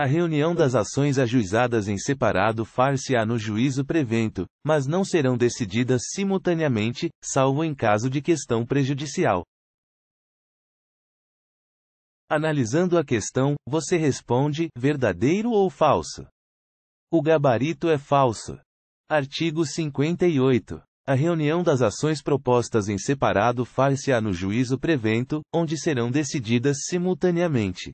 A reunião das ações ajuizadas em separado far-se-á no juízo prevento, mas não serão decididas simultaneamente, salvo em caso de questão prejudicial. Analisando a questão, você responde: verdadeiro ou falso? O gabarito é falso. Artigo 58. A reunião das ações propostas em separado far-se-á no juízo prevento, onde serão decididas simultaneamente.